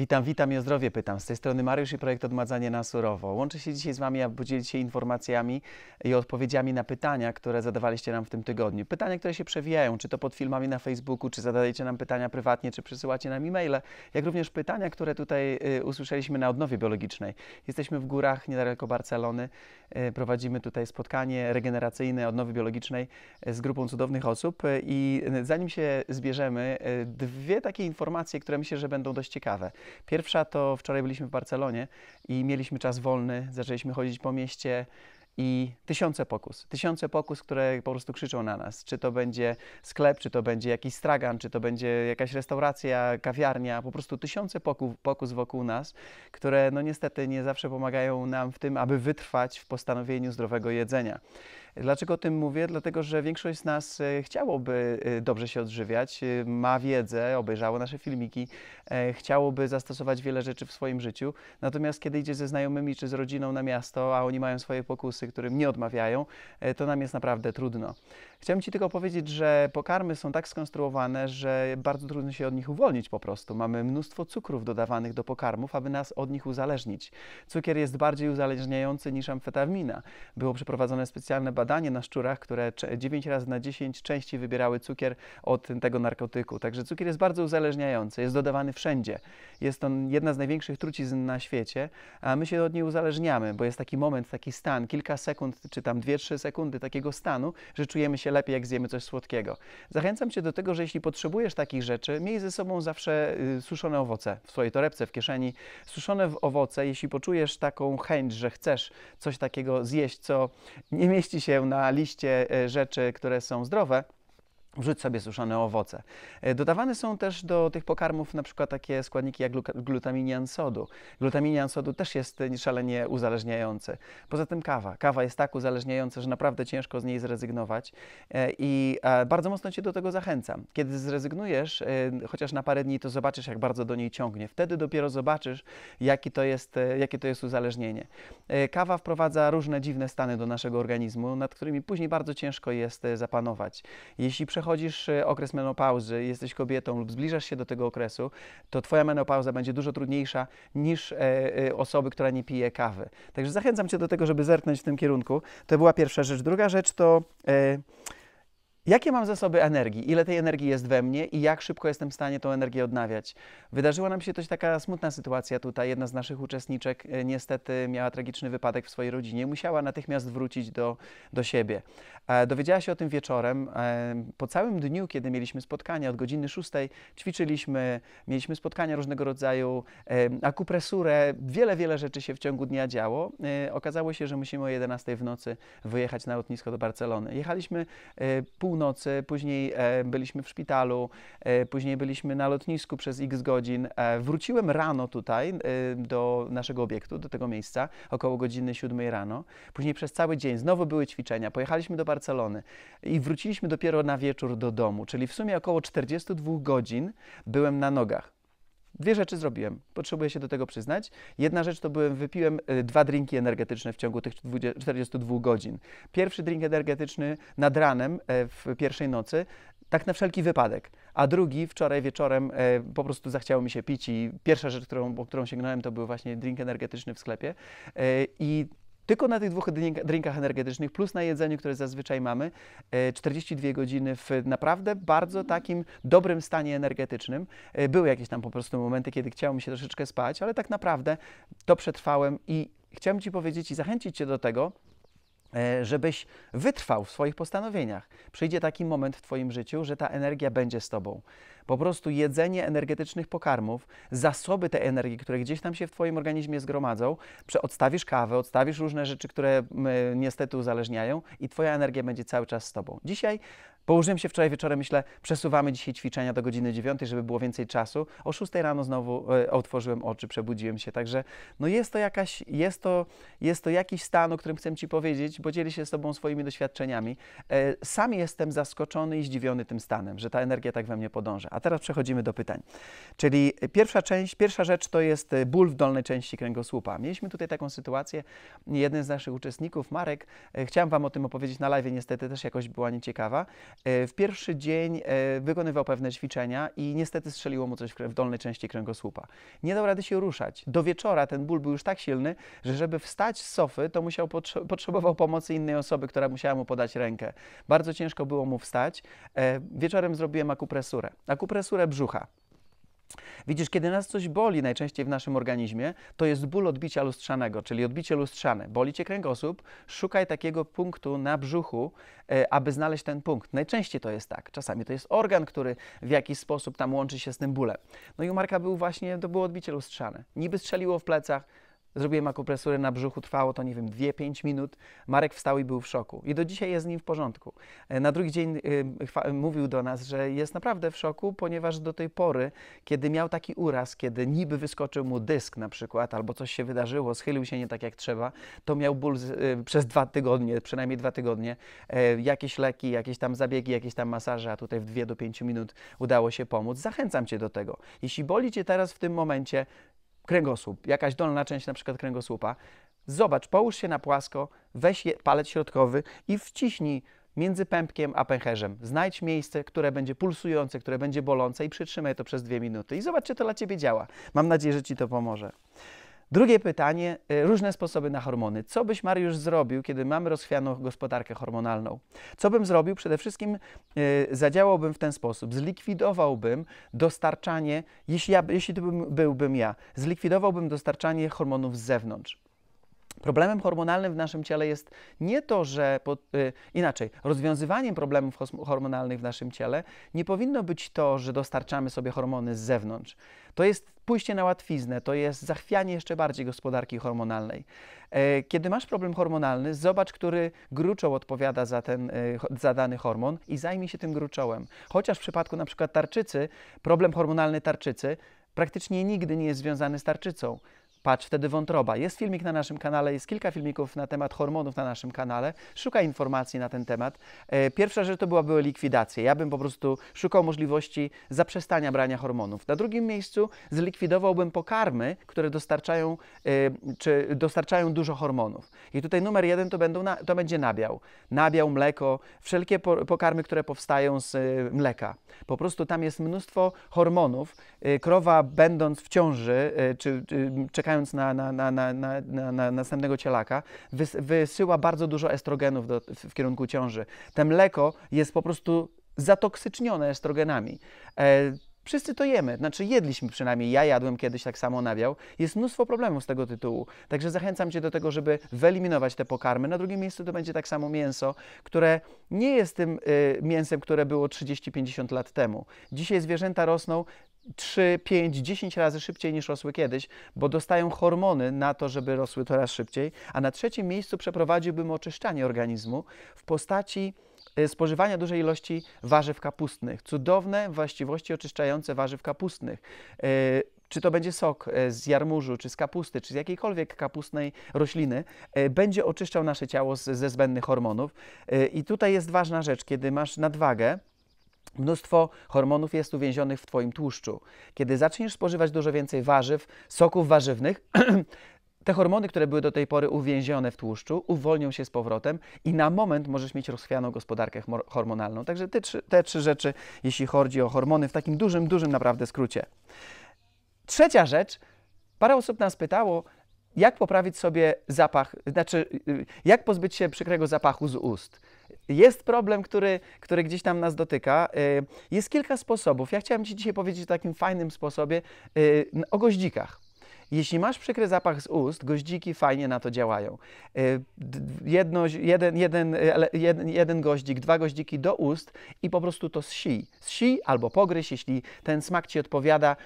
Witam, witam i o zdrowie pytam. Z tej strony Mariusz i projekt Odmadzanie na Surowo. Łączę się dzisiaj z Wami, aby podzielić się informacjami i odpowiedziami na pytania, które zadawaliście nam w tym tygodniu. Pytania, które się przewijają, czy to pod filmami na Facebooku, czy zadajecie nam pytania prywatnie, czy przesyłacie nam e-maile, jak również pytania, które tutaj y, usłyszeliśmy na odnowie biologicznej. Jesteśmy w górach niedaleko Barcelony E, prowadzimy tutaj spotkanie regeneracyjne odnowy biologicznej e, z grupą cudownych osób e, i zanim się zbierzemy, dwie takie informacje, które myślę, że będą dość ciekawe. Pierwsza to wczoraj byliśmy w Barcelonie i mieliśmy czas wolny, zaczęliśmy chodzić po mieście, i tysiące pokus. Tysiące pokus, które po prostu krzyczą na nas. Czy to będzie sklep, czy to będzie jakiś stragan, czy to będzie jakaś restauracja, kawiarnia. Po prostu tysiące pokus, pokus wokół nas, które no niestety nie zawsze pomagają nam w tym, aby wytrwać w postanowieniu zdrowego jedzenia. Dlaczego o tym mówię? Dlatego, że większość z nas e, chciałoby e, dobrze się odżywiać, e, ma wiedzę, obejrzało nasze filmiki, chciałoby zastosować wiele rzeczy w swoim życiu. Natomiast kiedy idzie ze znajomymi czy z rodziną na miasto, a oni mają swoje pokusy, którym nie odmawiają, to nam jest naprawdę trudno. Chciałem Ci tylko powiedzieć, że pokarmy są tak skonstruowane, że bardzo trudno się od nich uwolnić po prostu. Mamy mnóstwo cukrów dodawanych do pokarmów, aby nas od nich uzależnić. Cukier jest bardziej uzależniający niż amfetamina. Było przeprowadzone specjalne badanie na szczurach, które 9 razy na 10 części wybierały cukier od tego narkotyku. Także cukier jest bardzo uzależniający, jest dodawany wszędzie. Jest on jedna z największych trucizn na świecie, a my się od niej uzależniamy, bo jest taki moment, taki stan, kilka sekund, czy tam 2-3 sekundy takiego stanu, że czujemy się się lepiej, jak zjemy coś słodkiego. Zachęcam Cię do tego, że jeśli potrzebujesz takich rzeczy, miej ze sobą zawsze y, suszone owoce w swojej torebce, w kieszeni. Suszone w owoce, jeśli poczujesz taką chęć, że chcesz coś takiego zjeść, co nie mieści się na liście y, rzeczy, które są zdrowe, Wrzuć sobie suszone owoce. E, dodawane są też do tych pokarmów na przykład takie składniki jak glutaminian sodu. Glutaminian sodu też jest e, szalenie uzależniający. Poza tym kawa. Kawa jest tak uzależniająca, że naprawdę ciężko z niej zrezygnować e, i bardzo mocno Cię do tego zachęcam. Kiedy zrezygnujesz, chociaż na parę dni, to zobaczysz, jak bardzo do niej ciągnie. Wtedy dopiero zobaczysz, jaki to jest, jakie to jest uzależnienie. Kawa wprowadza różne dziwne stany do naszego organizmu, nad którymi później bardzo ciężko jest zapanować. Jeśli przechodzisz e, okres menopauzy, jesteś kobietą lub zbliżasz się do tego okresu, to twoja menopauza będzie dużo trudniejsza niż e, e, osoby, która nie pije kawy. Także zachęcam cię do tego, żeby zerknąć w tym kierunku. To była pierwsza rzecz. Druga rzecz to jakie mam zasoby energii, ile tej energii jest we mnie i jak szybko jestem w stanie tą energię odnawiać. Wydarzyła nam się dość taka smutna sytuacja tutaj. Jedna z naszych uczestniczek e, niestety miała tragiczny wypadek w swojej rodzinie, musiała natychmiast wrócić do, do siebie. E, dowiedziała się o tym wieczorem. E, po całym dniu, kiedy mieliśmy spotkania, od godziny 6 ćwiczyliśmy, mieliśmy spotkania różnego rodzaju, akupresurę, wiele, wiele rzeczy się w ciągu dnia działo. okazało się, że musimy o 11 w nocy wyjechać na lotnisko do Barcelony. Jechaliśmy pół północy, później e, byliśmy w szpitalu, e, później byliśmy na lotnisku przez x godzin. E, wróciłem rano tutaj do naszego obiektu, do tego miejsca, około godziny 7 rano. Później przez cały dzień znowu były ćwiczenia, pojechaliśmy do Barcelony i wróciliśmy dopiero na wieczór do domu, czyli w sumie około 42 godzin byłem na nogach. Dwie rzeczy zrobiłem, potrzebuję się do tego przyznać. Jedna rzecz to byłem, wypiłem y, dwa drinki energetyczne w ciągu tych 42 godzin. Pierwszy drink energetyczny nad ranem e, w pierwszej nocy, tak na wszelki wypadek. A drugi wczoraj wieczorem e, po prostu zachciało mi się pić i pierwsza rzecz, którą, po którą sięgnąłem, to był właśnie drink energetyczny w sklepie. E, I tylko na tych dwóch drinkach energetycznych plus na jedzeniu, które zazwyczaj mamy, 42 e, godziny w naprawdę bardzo takim dobrym stanie energetycznym. E, były jakieś tam po prostu momenty, kiedy chciało mi się troszeczkę spać, ale tak naprawdę to przetrwałem i chciałem Ci powiedzieć i zachęcić Cię do tego, E, żebyś wytrwał w swoich postanowieniach. Przyjdzie taki moment w Twoim życiu, że ta energia będzie z Tobą. Po prostu jedzenie energetycznych pokarmów, zasoby tej energii, które gdzieś tam się w Twoim organizmie zgromadzą, odstawisz kawę, odstawisz różne rzeczy, które niestety uzależniają i Twoja energia będzie cały czas z Tobą. Dzisiaj Położyłem się wczoraj wieczorem, myślę, przesuwamy dzisiaj ćwiczenia do godziny 9, żeby było więcej czasu. O 6 rano znowu e, otworzyłem oczy, przebudziłem się, także no jest to jakaś, jest to, jest to jakiś stan, o którym chcę Ci powiedzieć, bo dzieli się z Tobą swoimi doświadczeniami. E, sam jestem zaskoczony i zdziwiony tym stanem, że ta energia tak we mnie podąża. A teraz przechodzimy do pytań. Czyli pierwsza część, pierwsza rzecz to jest e, ból w dolnej części kręgosłupa. Mieliśmy tutaj taką sytuację, jeden z naszych uczestników, Marek, e, chciałem Wam o tym opowiedzieć na live, niestety też jakoś była nieciekawa, E, w pierwszy dzień e, wykonywał pewne ćwiczenia i niestety strzeliło mu coś w dolnej części kręgosłupa. Nie dał rady się ruszać. Do wieczora ten ból był już tak silny, że żeby wstać z sofy, to musiał potrzebował pomocy innej osoby, która musiała mu podać rękę. Bardzo ciężko było mu wstać. E, wieczorem zrobiłem akupresurę. Akupresurę brzucha. Widzisz, kiedy nas coś boli najczęściej w naszym organizmie, to jest ból odbicia lustrzanego, czyli odbicie lustrzane. Boli cię kręgosłup, szukaj takiego punktu na brzuchu, e, aby znaleźć ten punkt. Najczęściej to jest tak. Czasami to jest organ, który w jakiś sposób tam łączy się z tym bólem. No i u Marka był właśnie, to było odbicie lustrzane. Niby strzeliło w plecach, Zrobiłem akupresurę na brzuchu, trwało to, nie wiem, 2-5 minut. Marek wstał i był w szoku. I do dzisiaj jest z nim w porządku. E, na drugi dzień y, mówił do nas, że jest naprawdę w szoku, ponieważ do tej pory, kiedy miał taki uraz, kiedy niby wyskoczył mu dysk na przykład, albo coś się wydarzyło, schylił się nie tak jak trzeba, to miał ból y, przez dwa tygodnie, przynajmniej dwa tygodnie. Y, jakieś leki, jakieś tam zabiegi, jakieś tam masaże, a tutaj w 2 do 5 minut udało się pomóc. Zachęcam Cię do tego. Jeśli boli Cię teraz w tym momencie, kręgosłup, jakaś dolna część na przykład kręgosłupa. Zobacz, połóż się na płasko, weź palec środkowy i wciśnij między pępkiem a pęcherzem. Znajdź miejsce, które będzie pulsujące, które będzie bolące i przytrzymaj to przez dwie minuty. I zobacz, czy to dla Ciebie działa. Mam nadzieję, że Ci to pomoże. Drugie pytanie, y, różne sposoby na hormony. Co byś, Mariusz, zrobił, kiedy mamy rozchwianą gospodarkę hormonalną? Co bym zrobił? Przede wszystkim y, zadziałałbym w ten sposób. Zlikwidowałbym dostarczanie, jeśli, ja, jeśli to bym, byłbym ja, zlikwidowałbym dostarczanie hormonów z zewnątrz. Problemem hormonalnym w naszym ciele jest nie to, że y, inaczej, rozwiązywaniem problemów hormonalnych w naszym ciele nie powinno być to, że dostarczamy sobie hormony z zewnątrz. To jest pójście na łatwiznę, to jest zachwianie jeszcze bardziej gospodarki hormonalnej. Y, kiedy masz problem hormonalny, zobacz, który gruczoł odpowiada za, ten, y, za dany hormon i zajmij się tym gruczołem. Chociaż w przypadku na przykład tarczycy, problem hormonalny tarczycy praktycznie nigdy nie jest związany z tarczycą. Patrz wtedy wątroba. Jest filmik na naszym kanale, jest kilka filmików na temat hormonów na naszym kanale. Szukaj informacji na ten temat. E, pierwsza rzecz to byłaby likwidacja. Ja bym po prostu szukał możliwości zaprzestania brania hormonów. Na drugim miejscu zlikwidowałbym pokarmy, które dostarczają, e, czy dostarczają dużo hormonów. I tutaj numer jeden to, będą to będzie nabiał. Nabiał, mleko, wszelkie pokarmy, które powstają z e, mleka. Po prostu tam jest mnóstwo hormonów. Krowa będąc w ciąży, czy, czy czekając czekając na, na, na, na, na, na, na następnego cielaka, wys, wysyła bardzo dużo estrogenów do, w, w kierunku ciąży. Te mleko jest po prostu zatoksycznione estrogenami. E, Wszyscy to jemy, znaczy jedliśmy przynajmniej, ja jadłem kiedyś, tak samo nawiał. Jest mnóstwo problemów z tego tytułu, także zachęcam Cię do tego, żeby wyeliminować te pokarmy. Na drugim miejscu to będzie tak samo mięso, które nie jest tym y, mięsem, które było 30-50 lat temu. Dzisiaj zwierzęta rosną 3, 5, 10 razy szybciej niż rosły kiedyś, bo dostają hormony na to, żeby rosły coraz szybciej. A na trzecim miejscu przeprowadziłbym oczyszczanie organizmu w postaci y, spożywania dużej ilości warzyw kapustnych. Cudowne właściwości oczyszczające warzyw kapustnych. Y, czy to będzie sok y, z jarmużu, czy z kapusty, czy z jakiejkolwiek kapustnej rośliny, będzie oczyszczał nasze ciało ze zbędnych hormonów. I tutaj jest ważna rzecz, kiedy masz nadwagę, Mnóstwo hormonów jest uwięzionych w Twoim tłuszczu. Kiedy zaczniesz spożywać dużo więcej warzyw, soków warzywnych, te hormony, które były do tej pory uwięzione w tłuszczu, uwolnią się z powrotem i na moment możesz mieć rozchwianą gospodarkę hormonalną. Także te trzy, te trzy rzeczy, jeśli chodzi o hormony, w takim dużym, dużym naprawdę skrócie. Trzecia rzecz. Parę osób nas pytało, jak poprawić sobie zapach, znaczy y, y, jak pozbyć się przykrego zapachu z ust jest problem, który, który gdzieś tam nas dotyka. Y, jest kilka sposobów. Ja chciałem Ci dzisiaj powiedzieć o takim fajnym sposobie y, o goździkach. Jeśli masz przykry zapach z ust, goździki fajnie na to działają. Y, jedno, jeden, jeden, jeden, jeden goździk, dwa goździki do ust i po prostu to zsi. Zsi albo pogryź, jeśli ten smak Ci odpowiada,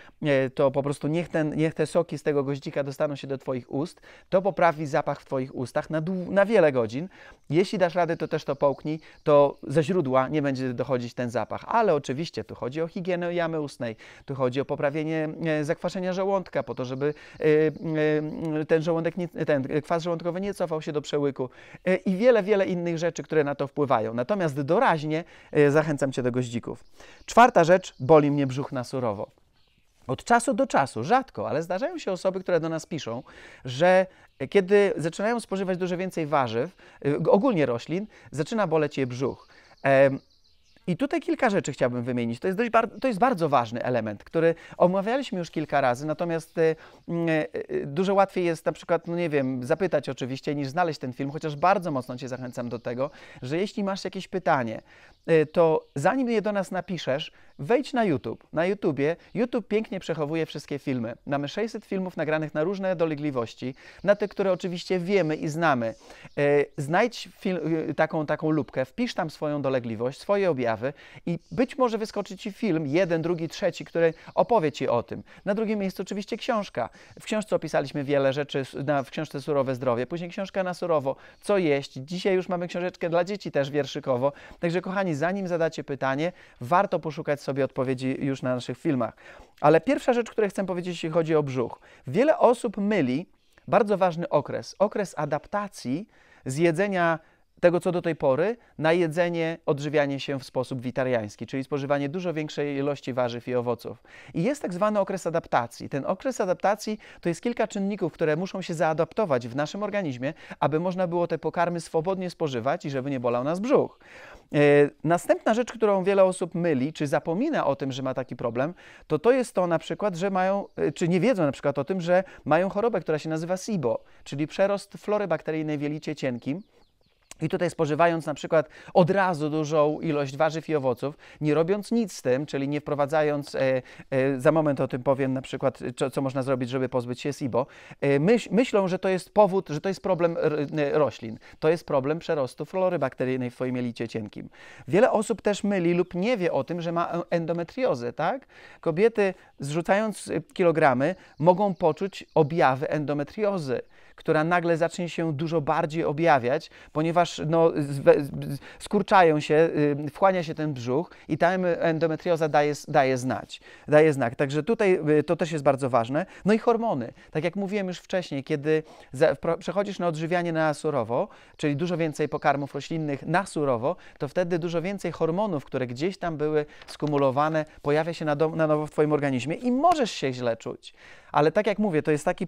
y, to po prostu niech, ten, niech te soki z tego goździka dostaną się do Twoich ust. To poprawi zapach w Twoich ustach na, na wiele godzin. Jeśli dasz radę, to też to połknij, to ze źródła nie będzie dochodzić ten zapach. Ale oczywiście tu chodzi o higienę jamy ustnej, tu chodzi o poprawienie e, zakwaszenia żołądka po to, żeby Y, y, y, ten żołądek, ten kwas żołądkowy nie cofał się do przełyku i wiele, wiele innych rzeczy, które na to wpływają. Natomiast doraźnie zachęcam Cię do goździków. Czwarta rzecz, boli mnie brzuch na surowo. Od czasu do czasu, rzadko, ale zdarzają się osoby, które do nas piszą, że kiedy zaczynają spożywać dużo więcej warzyw, ogólnie roślin, zaczyna boleć je brzuch. I tutaj kilka rzeczy chciałbym wymienić. To jest, dość to jest bardzo ważny element, który omawialiśmy już kilka razy, natomiast y, y, y, dużo łatwiej jest na przykład, no nie wiem, zapytać oczywiście, niż znaleźć ten film, chociaż bardzo mocno Cię zachęcam do tego, że jeśli masz jakieś pytanie, Y, to zanim je do nas napiszesz, wejdź na YouTube. Na YouTubie YouTube pięknie przechowuje wszystkie filmy. Mamy 600 filmów nagranych na różne dolegliwości, na te, które oczywiście wiemy i znamy. Y, znajdź film, y, taką, taką lubkę, wpisz tam swoją dolegliwość, swoje objawy i być może wyskoczy Ci film, jeden, drugi, trzeci, który opowie Ci o tym. Na drugim miejscu oczywiście książka. W książce opisaliśmy wiele rzeczy, na, w książce Surowe Zdrowie, później książka na surowo, co jeść. Dzisiaj już mamy książeczkę dla dzieci też wierszykowo. Także kochani, zanim zadacie pytanie, warto poszukać sobie odpowiedzi już na naszych filmach. Ale pierwsza rzecz, której chcę powiedzieć, jeśli chodzi o brzuch. Wiele osób myli bardzo ważny okres, okres adaptacji z jedzenia tego, co do tej pory, na jedzenie, odżywianie się w sposób witariański, czyli spożywanie dużo większej ilości warzyw i owoców. I jest tak zwany okres adaptacji. Ten okres adaptacji to jest kilka czynników, które muszą się zaadaptować w naszym organizmie, aby można było te pokarmy swobodnie spożywać i żeby nie bolał nas brzuch. E, następna rzecz, którą wiele osób myli, czy zapomina o tym, że ma taki problem, to to jest to na przykład, że mają, e, czy nie wiedzą na przykład o tym, że mają chorobę, która się nazywa SIBO, czyli przerost flory bakteryjnej w jelicie cienkim, i tutaj spożywając na przykład od razu dużą ilość warzyw i owoców, nie robiąc nic z tym, czyli nie wprowadzając, e, e, za moment o tym powiem na przykład, co, co można zrobić, żeby pozbyć się SIBO, e, myślą, że to jest powód, że to jest problem roślin. To jest problem przerostu flory bakteryjnej w Twoim jelicie cienkim. Wiele osób też myli lub nie wie o tym, że ma e, endometriozę, tak? Kobiety zrzucając e, kilogramy mogą poczuć objawy endometriozy która nagle zacznie się dużo bardziej objawiać, ponieważ no, skurczają się, y, wchłania się ten brzuch i ta endometrioza daje, daje znać, daje znak. Także tutaj y, to też jest bardzo ważne. No i hormony. Tak jak mówiłem już wcześniej, kiedy przechodzisz na odżywianie na surowo, czyli dużo więcej pokarmów roślinnych na surowo, to wtedy dużo więcej hormonów, które gdzieś tam były skumulowane, pojawia się na, na nowo w Twoim organizmie i możesz się źle czuć. Ale tak jak mówię, to jest taki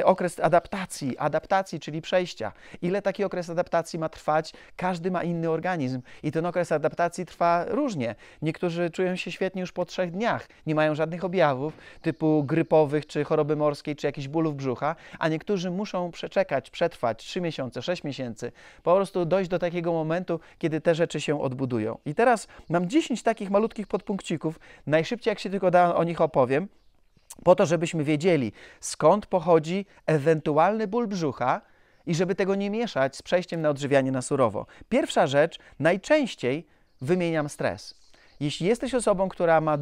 y, okres adaptacji adaptacji, adaptacji, czyli przejścia. Ile taki okres adaptacji ma trwać? Każdy ma inny organizm i ten okres adaptacji trwa różnie. Niektórzy czują się świetnie już po trzech dniach, nie mają żadnych objawów typu grypowych, czy choroby morskiej, czy jakichś bólów brzucha, a niektórzy muszą przeczekać, przetrwać trzy miesiące, sześć miesięcy, po prostu dojść do takiego momentu, kiedy te rzeczy się odbudują. I teraz mam 10 takich malutkich podpunkcików, najszybciej jak się tylko da o nich opowiem po to, żebyśmy wiedzieli, skąd pochodzi ewentualny ból brzucha i żeby tego nie mieszać z przejściem na odżywianie na surowo. Pierwsza rzecz, najczęściej wymieniam stres. Jeśli jesteś osobą, która ma, y,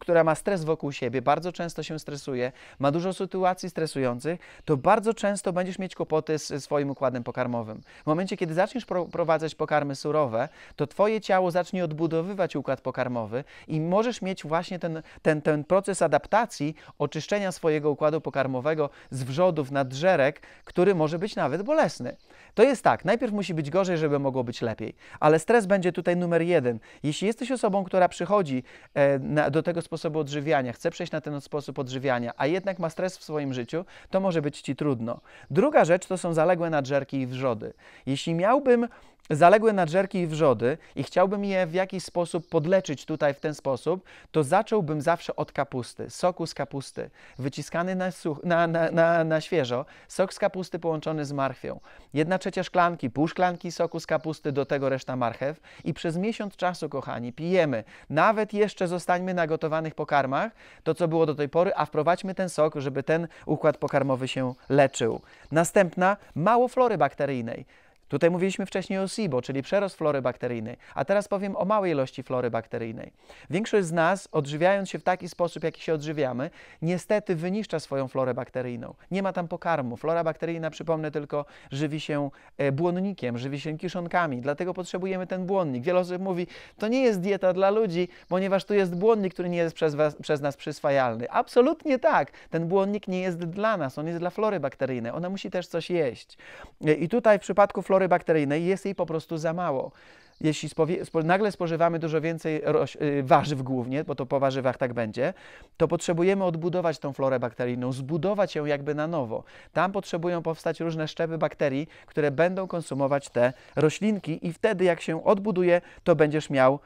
która ma stres wokół siebie, bardzo często się stresuje, ma dużo sytuacji stresujących, to bardzo często będziesz mieć kłopoty z swoim układem pokarmowym. W momencie, kiedy zaczniesz prowadzać pokarmy surowe, to twoje ciało zacznie odbudowywać układ pokarmowy i możesz mieć właśnie ten, ten, ten proces adaptacji, oczyszczenia swojego układu pokarmowego z wrzodów, nadżerek, który może być nawet bolesny. To jest tak, najpierw musi być gorzej, żeby mogło być lepiej, ale stres będzie tutaj numer jeden. Jeśli jesteś osobą, osobą, która przychodzi e, do tego sposobu odżywiania, chce przejść na ten sposób odżywiania, a jednak ma stres w swoim życiu, to może być ci trudno. Druga rzecz to są zaległe nadżerki i wrzody. Jeśli miałbym zaległe nadżerki i wrzody i chciałbym je w jakiś sposób podleczyć tutaj w ten sposób, to zacząłbym zawsze od kapusty, soku z kapusty, wyciskany na, such, na, na, na, na świeżo, sok z kapusty połączony z marchwią. Jedna trzecia szklanki, pół szklanki soku z kapusty, do tego reszta marchew i przez miesiąc czasu, kochani, pijemy. Nawet jeszcze zostańmy na gotowanych pokarmach, to co było do tej pory, a wprowadźmy ten sok, żeby ten układ pokarmowy się leczył. Następna, mało flory bakteryjnej. Tutaj mówiliśmy wcześniej o SIBO, czyli przerost flory bakteryjnej, a teraz powiem o małej ilości flory bakteryjnej. Większość z nas, odżywiając się w taki sposób, jaki się odżywiamy, niestety wyniszcza swoją florę bakteryjną. Nie ma tam pokarmu. Flora bakteryjna, przypomnę tylko, żywi się e, błonnikiem, żywi się kiszonkami, dlatego potrzebujemy ten błonnik. Wiele osób mówi, to nie jest dieta dla ludzi, ponieważ tu jest błonnik, który nie jest przez, was, przez nas przyswajalny. Absolutnie tak. Ten błonnik nie jest dla nas, on jest dla flory bakteryjnej. Ona musi też coś jeść. E, I tutaj w przypadku flory chory bakteryjnej jest jej po prostu za mało. Jeśli spo, nagle spożywamy dużo więcej y, warzyw głównie, bo to po warzywach tak będzie, to potrzebujemy odbudować tą florę bakteryjną, zbudować ją jakby na nowo. Tam potrzebują powstać różne szczepy bakterii, które będą konsumować te roślinki i wtedy jak się odbuduje, to będziesz miał,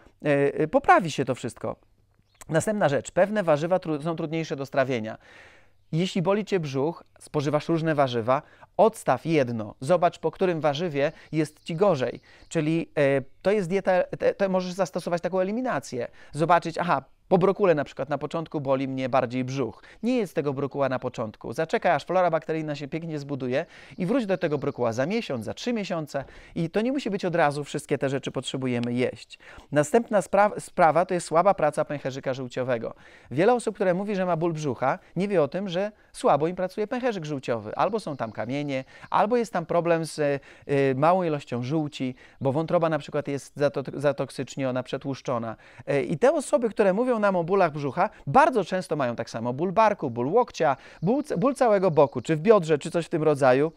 yy, poprawi się to wszystko. Następna rzecz, pewne warzywa tru są trudniejsze do strawienia. Jeśli boli Cię brzuch, spożywasz różne warzywa, odstaw jedno, zobacz po którym warzywie jest Ci gorzej. Czyli y, to jest dieta, e, te, te możesz zastosować taką eliminację. Zobaczyć, aha, po brokule na przykład na początku boli mnie bardziej brzuch. Nie jest tego brokuła na początku. Zaczekaj, aż flora bakteryjna się pięknie zbuduje i wróć do tego brokuła za miesiąc, za trzy miesiące. I to nie musi być od razu, wszystkie te rzeczy potrzebujemy jeść. Następna spra sprawa to jest słaba praca pęcherzyka żółciowego. Wiele osób, które mówi, że ma ból brzucha, nie wie o tym, że słabo im pracuje pęcherzyk żółciowy. Albo są tam kamienie, albo jest tam problem z y, y, małą ilością żółci, bo wątroba na przykład jest zato zatoksyczniona, przetłuszczona. Y, I te osoby, które mówią, mówią nam o bólach brzucha, bardzo często mają tak samo ból barku, ból łokcia, ból, ból całego boku, czy w biodrze, czy coś w tym rodzaju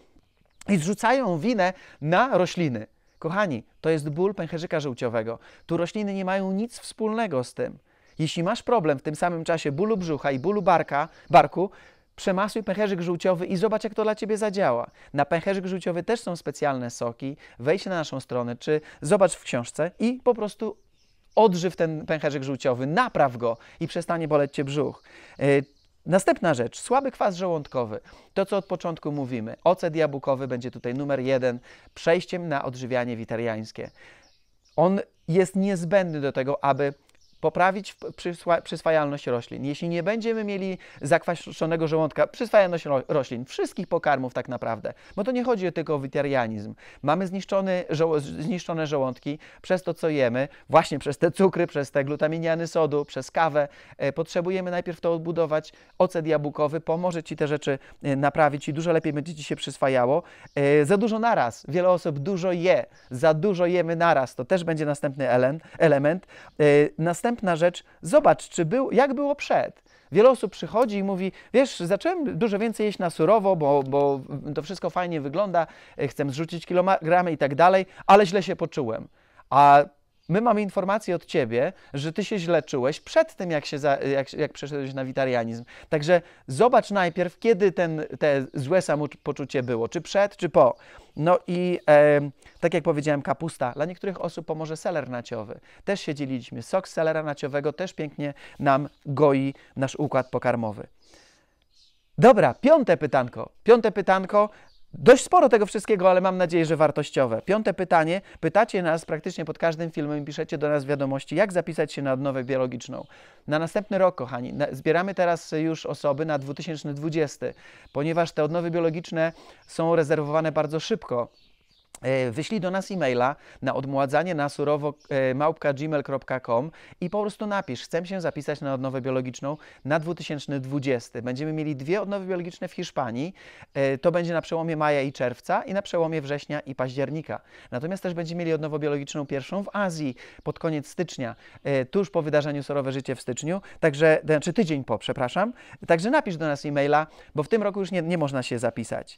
i zrzucają winę na rośliny. Kochani, to jest ból pęcherzyka żółciowego. Tu rośliny nie mają nic wspólnego z tym. Jeśli masz problem w tym samym czasie bólu brzucha i bólu barka, barku, przemasuj pęcherzyk żółciowy i zobacz, jak to dla Ciebie zadziała. Na pęcherzyk żółciowy też są specjalne soki. Wejdź na naszą stronę, czy zobacz w książce i po prostu odżyw ten pęcherzyk żółciowy, napraw go i przestanie boleć Cię brzuch. E, następna rzecz, słaby kwas żołądkowy. To, co od początku mówimy. Ocet jabłkowy będzie tutaj numer jeden, przejściem na odżywianie witariańskie. On jest niezbędny do tego, aby poprawić przyswajalność roślin. Jeśli nie będziemy mieli zakwaszonego żołądka, przyswajalność roślin, wszystkich pokarmów tak naprawdę, bo to nie chodzi tylko o witarianizm. Mamy zniszczone, żo zniszczone żołądki przez to, co jemy, właśnie przez te cukry, przez te glutaminiany sodu, przez kawę. E, potrzebujemy najpierw to odbudować. Ocet jabłkowy pomoże Ci te rzeczy e, naprawić i dużo lepiej będzie Ci się przyswajało. E, za dużo naraz. Wiele osób dużo je. Za dużo jemy naraz. To też będzie następny element. Następny następna rzecz, zobacz, czy był, jak było przed. Wiele osób przychodzi i mówi, wiesz, zacząłem dużo więcej jeść na surowo, bo, bo to wszystko fajnie wygląda, chcę zrzucić kilogramy i tak dalej, ale źle się poczułem. A My mamy informację od ciebie, że ty się źle czułeś przed tym, jak, się za, jak, jak przeszedłeś na witarianizm. Także zobacz najpierw, kiedy ten, te złe samopoczucie było, czy przed, czy po. No i e, tak jak powiedziałem, kapusta. Dla niektórych osób pomoże seler naciowy. Też się dzieliliśmy. Sok z selera naciowego też pięknie nam goi nasz układ pokarmowy. Dobra, piąte pytanko. Piąte pytanko Dość sporo tego wszystkiego, ale mam nadzieję, że wartościowe. Piąte pytanie. Pytacie nas praktycznie pod każdym filmem, piszecie do nas wiadomości, jak zapisać się na odnowę biologiczną. Na następny rok, kochani, zbieramy teraz już osoby na 2020, ponieważ te odnowy biologiczne są rezerwowane bardzo szybko. E, wyślij do nas e-maila na odmładzanie na surowo e, małpka.gmail.com i po prostu napisz, chcę się zapisać na odnowę biologiczną na 2020. Będziemy mieli dwie odnowy biologiczne w Hiszpanii. E, to będzie na przełomie maja i czerwca i na przełomie września i października. Natomiast też będziemy mieli odnowę biologiczną pierwszą w Azji pod koniec stycznia, tuż po wydarzeniu Surowe Życie w styczniu, także, znaczy tydzień po, przepraszam. Także napisz do nas e-maila, bo w tym roku już nie, nie można się zapisać.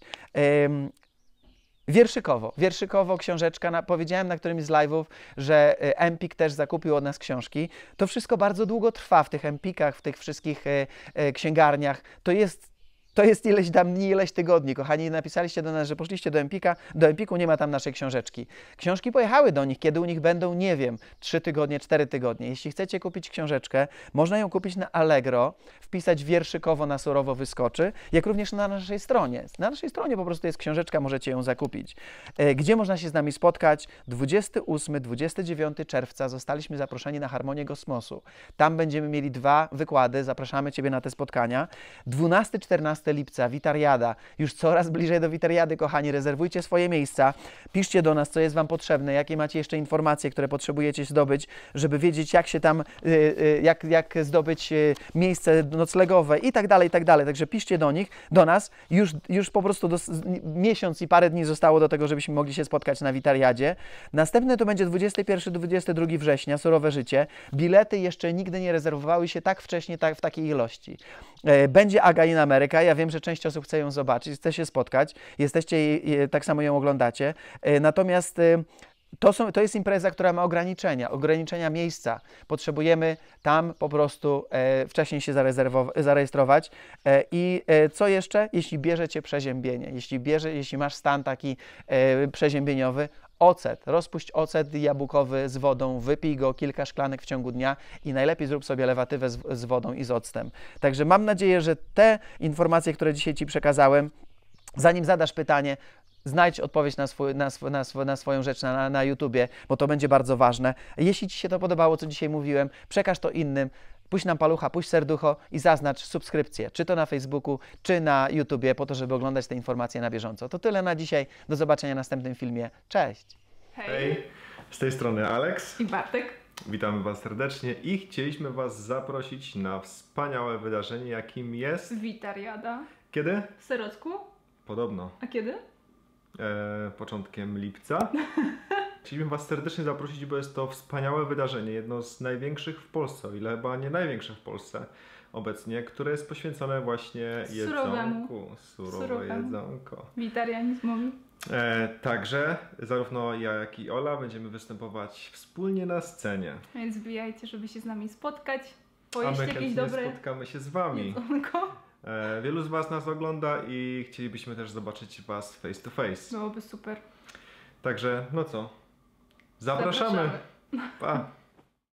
Wierszykowo, wierszykowo książeczka. Na, powiedziałem na którymś z live'ów, że e, Empik też zakupił od nas książki. To wszystko bardzo długo trwa w tych Empikach, w tych wszystkich e, e, księgarniach. To jest to jest ileś tam dni, ileś tygodni. Kochani, napisaliście do nas, że poszliście do Empika. Do Empiku nie ma tam naszej książeczki. Książki pojechały do nich. Kiedy u nich będą, nie wiem. Trzy tygodnie, cztery tygodnie. Jeśli chcecie kupić książeczkę, można ją kupić na Allegro, wpisać wierszykowo na surowo wyskoczy, jak również na naszej stronie. Na naszej stronie po prostu jest książeczka, możecie ją zakupić. E, gdzie można się z nami spotkać? 28-29 czerwca zostaliśmy zaproszeni na Harmonię Kosmosu. Tam będziemy mieli dwa wykłady. Zapraszamy Ciebie na te spotkania. 12-14 15 lipca, Witariada. Już coraz bliżej do Witariady, kochani. Rezerwujcie swoje miejsca. Piszcie do nas, co jest Wam potrzebne, jakie macie jeszcze informacje, które potrzebujecie zdobyć, żeby wiedzieć, jak się tam, y, y, jak, jak zdobyć y, miejsce noclegowe i tak dalej, i tak dalej. Także piszcie do nich, do nas. Już, już po prostu do, miesiąc i parę dni zostało do tego, żebyśmy mogli się spotkać na Witariadzie. Następne to będzie 21-22 września, surowe życie. Bilety jeszcze nigdy nie rezerwowały się tak wcześnie, tak w takiej ilości. E, będzie Aga in America. Ja wiem, że część osób chce ją zobaczyć, chce się spotkać. Jesteście, tak samo ją oglądacie. E, natomiast e, to, są, to jest impreza, która ma ograniczenia, ograniczenia miejsca. Potrzebujemy tam po prostu e, wcześniej się zarejestrować. E, I e, co jeszcze? Jeśli bierzecie przeziębienie, jeśli, bierze, jeśli masz stan taki przeziębieniowy, ocet, rozpuść ocet jabłkowy z wodą, wypij go kilka szklanek w ciągu dnia i najlepiej zrób sobie lewatywę z, z wodą i z octem. Także mam nadzieję, że te informacje, które dzisiaj Ci przekazałem, zanim zadasz pytanie, znajdź odpowiedź na, swój, na, sw, na, na swoją rzecz na, na YouTubie, bo to będzie bardzo ważne. Jeśli Ci się to podobało, co dzisiaj mówiłem, przekaż to innym. Puść nam palucha, puść serducho i zaznacz subskrypcję, czy to na Facebooku, czy na YouTubie, po to, żeby oglądać te informacje na bieżąco. To tyle na dzisiaj. Do zobaczenia w następnym filmie. Cześć! Hej! Hej. Z tej strony Aleks i Bartek. Witamy Was serdecznie i chcieliśmy Was zaprosić na wspaniałe wydarzenie, jakim jest... Witariada. Kiedy? W Serocku. Podobno. A kiedy? E, początkiem lipca. Chcielibyśmy Was serdecznie zaprosić, bo jest to wspaniałe wydarzenie, jedno z największych w Polsce, o ile chyba nie największe w Polsce obecnie, które jest poświęcone właśnie Surowemu. jedzonku. Surowe Surowemu. jedzonko. Witarianizmowi. E, także zarówno ja, jak i Ola będziemy występować wspólnie na scenie. Więc wbijajcie, żeby się z nami spotkać. Pojeźdźcie jakieś dobre... spotkamy się z Wami. Jedzonko. E, wielu z Was nas ogląda i chcielibyśmy też zobaczyć Was face to face. Byłoby super. Także, no co, Zapraszamy. Zapraszamy. Pa.